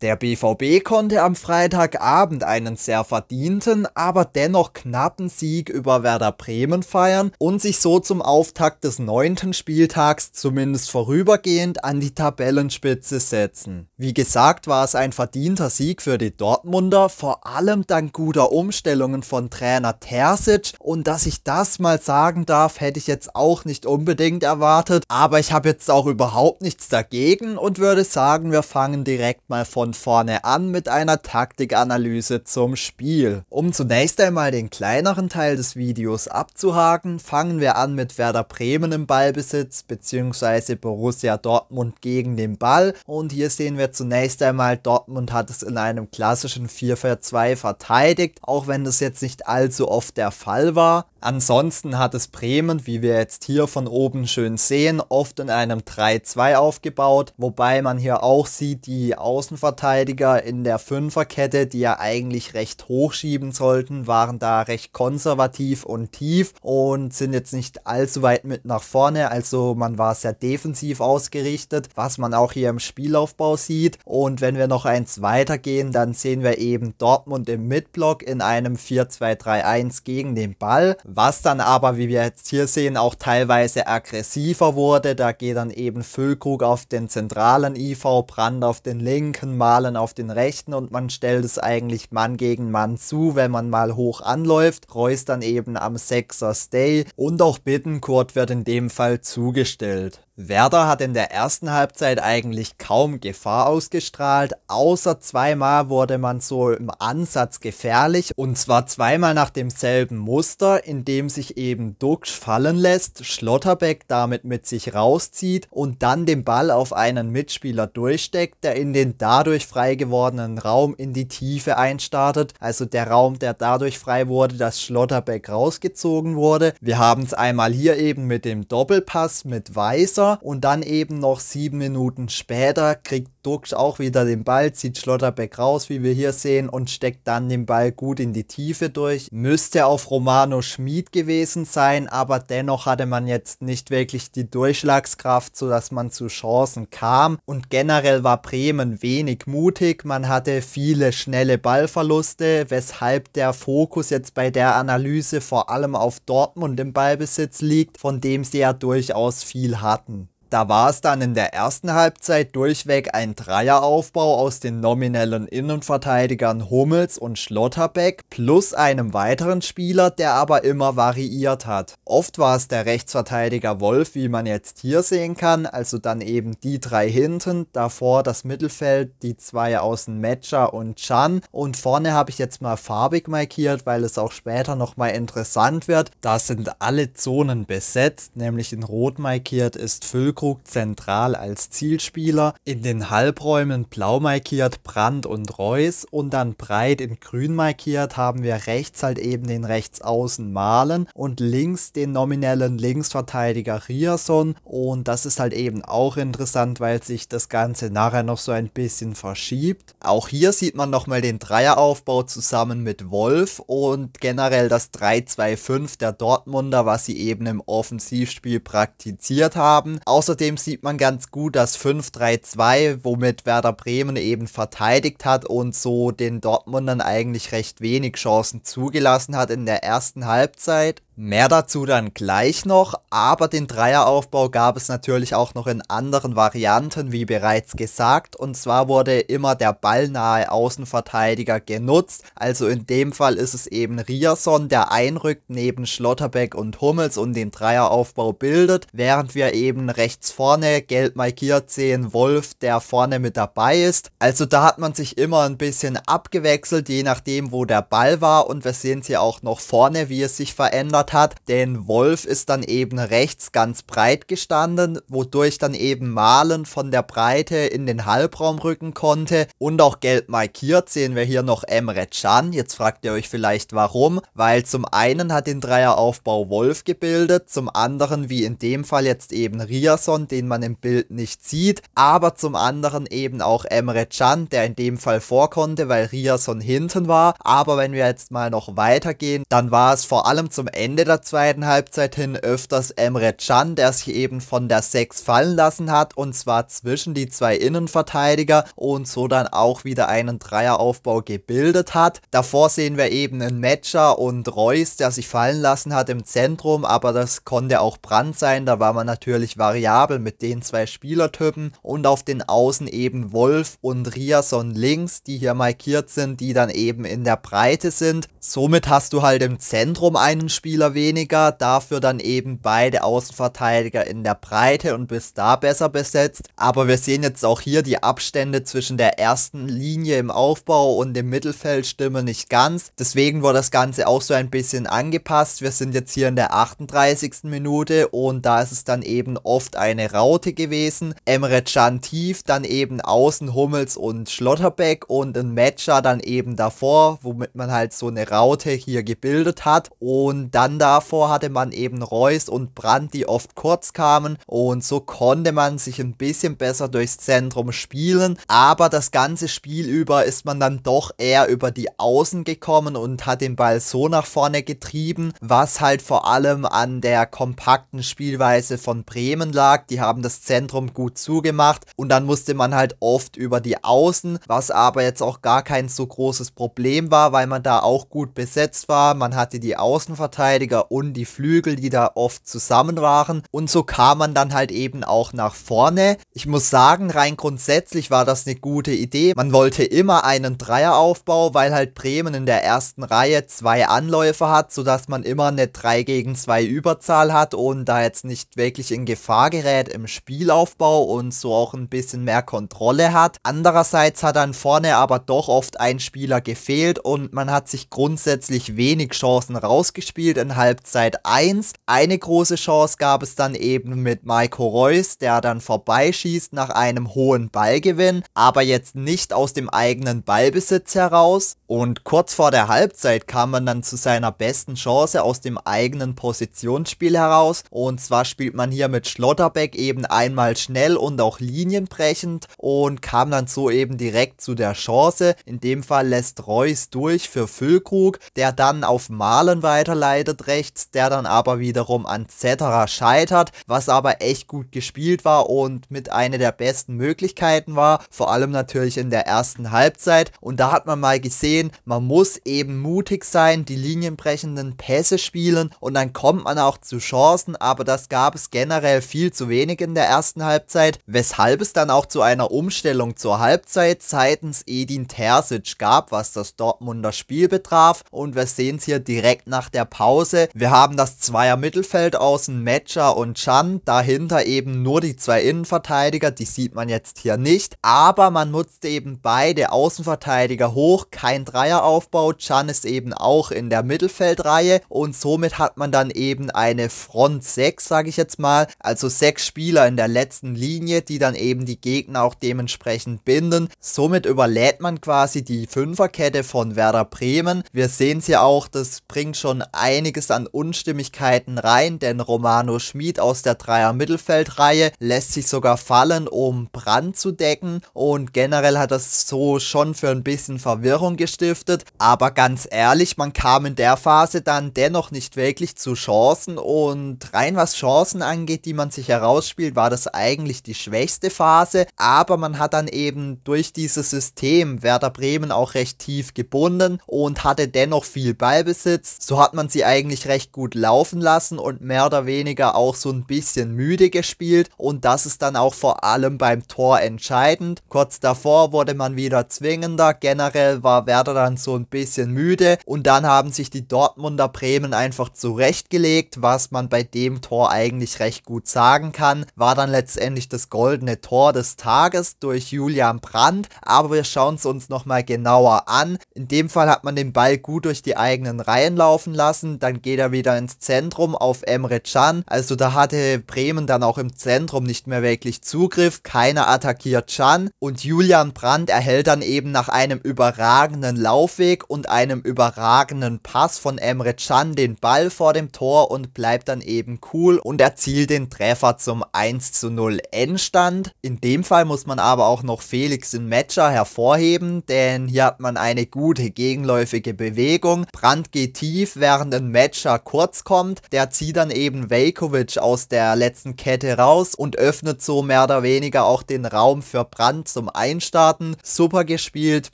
Der BVB konnte am Freitagabend einen sehr verdienten, aber dennoch knappen Sieg über Werder Bremen feiern und sich so zum Auftakt des neunten Spieltags zumindest vorübergehend an die Tabellenspitze setzen. Wie gesagt war es ein verdienter Sieg für die Dortmunder, vor allem dank guter Umstellungen von Trainer Terzic und dass ich das mal sagen darf, hätte ich jetzt auch nicht unbedingt erwartet, aber ich habe jetzt auch überhaupt nichts dagegen und würde sagen, wir fangen direkt mal von von vorne an mit einer Taktikanalyse zum Spiel. Um zunächst einmal den kleineren Teil des Videos abzuhaken, fangen wir an mit Werder Bremen im Ballbesitz bzw. Borussia Dortmund gegen den Ball und hier sehen wir zunächst einmal Dortmund hat es in einem klassischen 4-4-2 verteidigt, auch wenn das jetzt nicht allzu oft der Fall war. Ansonsten hat es Bremen, wie wir jetzt hier von oben schön sehen, oft in einem 3-2 aufgebaut, wobei man hier auch sieht, die Außenverteidiger in der Fünferkette, die ja eigentlich recht hoch schieben sollten, waren da recht konservativ und tief und sind jetzt nicht allzu weit mit nach vorne, also man war sehr defensiv ausgerichtet, was man auch hier im Spielaufbau sieht und wenn wir noch eins weitergehen, dann sehen wir eben Dortmund im Midblock in einem 4-2-3-1 gegen den Ball, was dann aber, wie wir jetzt hier sehen, auch teilweise aggressiver wurde. Da geht dann eben Füllkrug auf den zentralen IV, Brand auf den linken, Malen auf den rechten und man stellt es eigentlich Mann gegen Mann zu, wenn man mal hoch anläuft. Reus dann eben am Sechser Stay und auch Bittenkurt wird in dem Fall zugestellt. Werder hat in der ersten Halbzeit eigentlich kaum Gefahr ausgestrahlt, außer zweimal wurde man so im Ansatz gefährlich und zwar zweimal nach demselben Muster, in dem sich eben Duxch fallen lässt, Schlotterbeck damit mit sich rauszieht und dann den Ball auf einen Mitspieler durchsteckt, der in den dadurch frei gewordenen Raum in die Tiefe einstartet, also der Raum, der dadurch frei wurde, dass Schlotterbeck rausgezogen wurde. Wir haben es einmal hier eben mit dem Doppelpass mit Weißer Konter und dann eben noch sieben Minuten später kriegt Duxch auch wieder den Ball, zieht Schlotterbeck raus, wie wir hier sehen, und steckt dann den Ball gut in die Tiefe durch. Müsste auf Romano Schmid gewesen sein, aber dennoch hatte man jetzt nicht wirklich die Durchschlagskraft, sodass man zu Chancen kam. Und generell war Bremen wenig mutig, man hatte viele schnelle Ballverluste, weshalb der Fokus jetzt bei der Analyse vor allem auf Dortmund im Ballbesitz liegt, von dem sie ja durchaus viel hatten. Da war es dann in der ersten Halbzeit durchweg ein Dreieraufbau aus den nominellen Innenverteidigern Hummels und Schlotterbeck plus einem weiteren Spieler, der aber immer variiert hat. Oft war es der Rechtsverteidiger Wolf, wie man jetzt hier sehen kann, also dann eben die drei hinten, davor das Mittelfeld, die zwei außen Matcher und Chan und vorne habe ich jetzt mal farbig markiert, weil es auch später nochmal interessant wird. Da sind alle Zonen besetzt, nämlich in rot markiert ist Füllkrug Füllkrug zentral als Zielspieler, in den Halbräumen blau markiert Brandt und Reus und dann breit in grün markiert haben wir rechts halt eben den Rechtsaußen Malen und links den nominellen Linksverteidiger Rierson und das ist halt eben auch interessant, weil sich das Ganze nachher noch so ein bisschen verschiebt. Auch hier sieht man nochmal den Dreieraufbau zusammen mit Wolf und generell das 3-2-5 der Dortmunder, was sie eben im Offensivspiel praktiziert haben. Außer Außerdem sieht man ganz gut das 5-3-2, womit Werder Bremen eben verteidigt hat und so den Dortmundern eigentlich recht wenig Chancen zugelassen hat in der ersten Halbzeit. Mehr dazu dann gleich noch, aber den Dreieraufbau gab es natürlich auch noch in anderen Varianten, wie bereits gesagt, und zwar wurde immer der ballnahe Außenverteidiger genutzt, also in dem Fall ist es eben Rierson, der einrückt neben Schlotterbeck und Hummels und den Dreieraufbau bildet, während wir eben rechts vorne gelb markiert sehen Wolf, der vorne mit dabei ist. Also da hat man sich immer ein bisschen abgewechselt, je nachdem wo der Ball war und wir sehen es hier auch noch vorne, wie es sich verändert verlängert hat. Denn Wolf ist dann eben rechts ganz breit gestanden, wodurch dann eben Malen von der Breite in den Halbraum rücken konnte und auch gelb markiert sehen wir hier noch Emre Can. Jetzt fragt ihr euch vielleicht warum, weil zum einen hat den Dreieraufbau Wolf gebildet, zum anderen wie in dem Fall jetzt eben Riason, den man im Bild nicht sieht, aber zum anderen eben auch Emre Can, der in dem Fall vorkonnte, weil Riason hinten war, aber wenn wir jetzt mal noch weitergehen, dann war es vor allem zum Ende Ende der zweiten Halbzeit hin öfters Emre Can, der sich eben von der 6 fallen lassen hat und zwar zwischen die zwei Innenverteidiger und so dann auch wieder einen Dreieraufbau gebildet hat. Davor sehen wir eben einen Matcher und Reus, der sich fallen lassen hat im Zentrum, aber das konnte auch Brand sein, da war man natürlich variabel mit den zwei Spielertypen und auf den Außen eben Wolf und Riason links, die hier markiert sind, die dann eben in der Breite sind. Somit hast du halt im Zentrum einen Spieler, Spieler weniger, dafür dann eben beide Außenverteidiger in der Breite und bis da besser besetzt. Aber wir sehen jetzt auch hier die Abstände zwischen der ersten Linie im Aufbau und dem Mittelfeld stimmen nicht ganz. Deswegen wurde das Ganze auch so ein bisschen angepasst. Wir sind jetzt hier in der 38. Minute und da ist es dann eben oft eine Raute gewesen. Emre Can tief, dann eben außen Hummels und Schlotterbeck und ein Matcher dann eben davor, womit man halt so eine Raute hier gebildet hat und dann dann davor hatte man eben Reus und Brandt, die oft kurz kamen und so konnte man sich ein bisschen besser durchs Zentrum spielen, aber das ganze Spiel über ist man dann doch eher über die Außen gekommen und hat den Ball so nach vorne getrieben, was halt vor allem an der kompakten Spielweise von Bremen lag. Die haben das Zentrum gut zugemacht und dann musste man halt oft über die Außen, was aber jetzt auch gar kein so großes Problem war, weil man da auch gut besetzt war. Man hatte die Außenverteidigung Innenverteidiger und die Flügel, die da oft zusammen waren. Und so kam man dann halt eben auch nach vorne. Ich muss sagen, rein grundsätzlich war das eine gute Idee. Man wollte immer einen Dreieraufbau, weil halt Bremen in der ersten Reihe zwei Anläufe hat, sodass man immer eine 3 gegen 2 Überzahl hat und da jetzt nicht wirklich in Gefahr gerät im Spielaufbau und so auch ein bisschen mehr Kontrolle hat. Andererseits hat dann vorne aber doch oft ein Spieler gefehlt und man hat sich grundsätzlich wenig Chancen rausgespielt in Halbzeit 1. Eine große Chance gab es dann eben mit Maiko Reus, der dann vorbeischießt nach einem hohen Ballgewinn, aber jetzt nicht aus dem eigenen Ballbesitz heraus. Und kurz vor der Halbzeit kam man dann zu seiner besten Chance aus dem eigenen Positionsspiel heraus. Und zwar spielt man hier mit Schlotterbeck eben einmal schnell und auch linienbrechend und kam dann so eben direkt zu der Chance. In dem Fall lässt Reus durch für Füllkrug, der dann auf Malen weiterleitet startet rechts, der dann aber wiederum an Zetterer scheitert, was aber echt gut gespielt war und mit einer der besten Möglichkeiten war, vor allem natürlich in der ersten Halbzeit. Und da hat man mal gesehen, man muss eben mutig sein, die linienbrechenden Pässe spielen und dann kommt man auch zu Chancen, aber das gab es generell viel zu wenig in der ersten Halbzeit, weshalb es dann auch zu einer Umstellung zur Halbzeit seitens Edin Terzic gab, was das Dortmunder Spiel betraf. Und wir sehen es hier direkt nach der Pause Hause. Wir haben das Zweier Mittelfeld außen, Matcher und Chan. Dahinter eben nur die zwei Innenverteidiger, die sieht man jetzt hier nicht. Aber man nutzt eben beide Außenverteidiger hoch, kein Dreieraufbau. Chan ist eben auch in der Mittelfeldreihe und somit hat man dann eben eine Front 6, sage ich jetzt mal. Also sechs Spieler in der letzten Linie, die dann eben die Gegner auch dementsprechend binden. Somit überlädt man quasi die Fünferkette von Werder Bremen. Wir sehen es ja auch, das bringt schon einiges einiges an Unstimmigkeiten rein, denn Romano Schmid aus der Dreier-Mittelfeldreihe lässt sich sogar fallen, um Brand zu decken und generell hat das so schon für ein bisschen Verwirrung gestiftet, aber ganz ehrlich, man kam in der Phase dann dennoch nicht wirklich zu Chancen und rein was Chancen angeht, die man sich herausspielt, war das eigentlich die schwächste Phase, aber man hat dann eben durch dieses System Werder Bremen auch recht tief gebunden und hatte dennoch viel Ballbesitz, so hat man sie eigentlich eigentlich recht gut laufen lassen und mehr oder weniger auch so ein bisschen müde gespielt und das ist dann auch vor allem beim Tor entscheidend. Kurz davor wurde man wieder zwingender, generell war Werder dann so ein bisschen müde und dann haben sich die Dortmunder Bremen einfach zurechtgelegt, was man bei dem Tor eigentlich recht gut sagen kann, war dann letztendlich das goldene Tor des Tages durch Julian Brandt, aber wir schauen es uns nochmal genauer an. In dem Fall hat man den Ball gut durch die eigenen Reihen laufen lassen, dann geht er wieder ins Zentrum auf Emre Can. Also da hatte Bremen dann auch im Zentrum nicht mehr wirklich Zugriff. Keiner attackiert Can und Julian Brandt erhält dann eben nach einem überragenden Laufweg und einem überragenden Pass von Emre Can den Ball vor dem Tor und bleibt dann eben cool und erzielt den Treffer zum 1 zu 0 Endstand. In dem Fall muss man aber auch noch Felix in Matcher hervorheben, denn hier hat man eine gute gegenläufige Bewegung. Brandt geht tief, während in Matcher kurz kommt. Der zieht dann eben Velkovic aus der letzten Kette raus und öffnet so mehr oder weniger auch den Raum für Brand zum Einstarten. Super gespielt,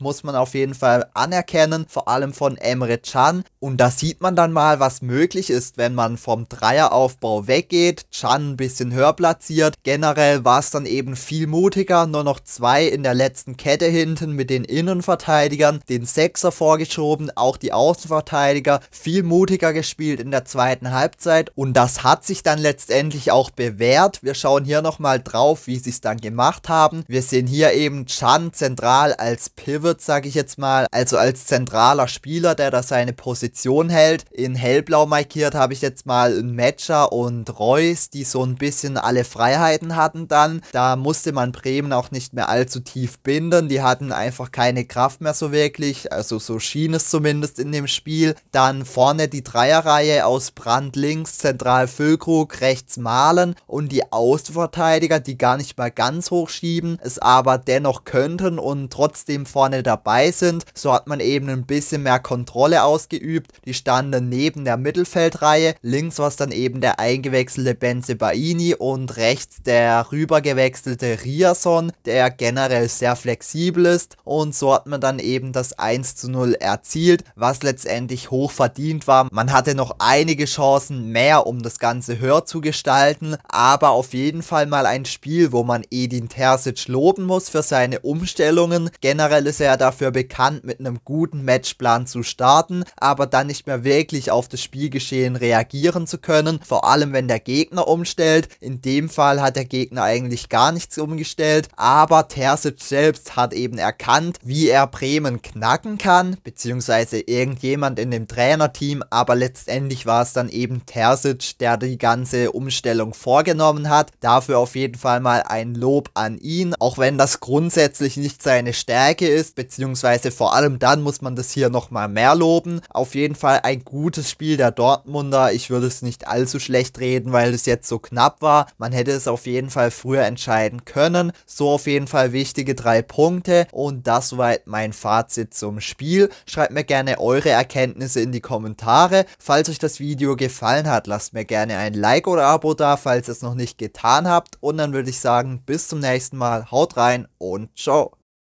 muss man auf jeden Fall anerkennen, vor allem von Emre Can. Und da sieht man dann mal, was möglich ist, wenn man vom Dreieraufbau weggeht, Can ein bisschen höher platziert. Generell war es dann eben viel mutiger, nur noch zwei in der letzten Kette hinten mit den Innenverteidigern, den Sechser vorgeschoben, auch die Außenverteidiger, viel mutiger gespielt in der zweiten Halbzeit und das hat sich dann letztendlich auch bewährt. Wir schauen hier nochmal drauf, wie sie es dann gemacht haben. Wir sehen hier eben Chan zentral als Pivot, sage ich jetzt mal, also als zentraler Spieler, der da seine Position hält. In hellblau markiert habe ich jetzt mal Matcher und Reus, die so ein bisschen alle Freiheiten hatten dann. Da musste man Bremen auch nicht mehr allzu tief binden. Die hatten einfach keine Kraft mehr so wirklich, also so schien es zumindest in dem Spiel. Dann vorne die drei Dreierreihe aus Brand links, zentral Füllkrug, rechts Malen und die Außenverteidiger, die gar nicht mal ganz hoch schieben, es aber dennoch könnten und trotzdem vorne dabei sind. So hat man eben ein bisschen mehr Kontrolle ausgeübt. Die standen neben der Mittelfeldreihe. Links war es dann eben der eingewechselte Benze Baini und rechts der rübergewechselte Riason, der generell sehr flexibel ist. Und so hat man dann eben das 1 zu 0 erzielt, was letztendlich hoch verdient war. Man hat hatte noch einige Chancen mehr, um das Ganze höher zu gestalten, aber auf jeden Fall mal ein Spiel, wo man Edin Terzic loben muss für seine Umstellungen. Generell ist er ja dafür bekannt, mit einem guten Matchplan zu starten, aber dann nicht mehr wirklich auf das Spielgeschehen reagieren zu können, vor allem wenn der Gegner umstellt. In dem Fall hat der Gegner eigentlich gar nichts umgestellt, aber Terzic selbst hat eben erkannt, wie er Bremen knacken kann, beziehungsweise irgendjemand in dem Trainerteam, aber letztendlich war es dann eben Terzic, der die ganze Umstellung vorgenommen hat. Dafür auf jeden Fall mal ein Lob an ihn, auch wenn das grundsätzlich nicht seine Stärke ist, beziehungsweise vor allem dann muss man das hier nochmal mehr loben. Auf jeden Fall ein gutes Spiel der Dortmunder. Ich würde es nicht allzu schlecht reden, weil es jetzt so knapp war. Man hätte es auf jeden Fall früher entscheiden können. So auf jeden Fall wichtige drei Punkte und das soweit mein Fazit zum Spiel. Schreibt mir gerne eure Erkenntnisse in die Kommentare. Falls euch das Video gefallen hat, lasst mir gerne ein Like oder Abo da, falls ihr es noch nicht getan habt. Und dann würde ich sagen, bis zum nächsten Mal. Haut rein und ciao.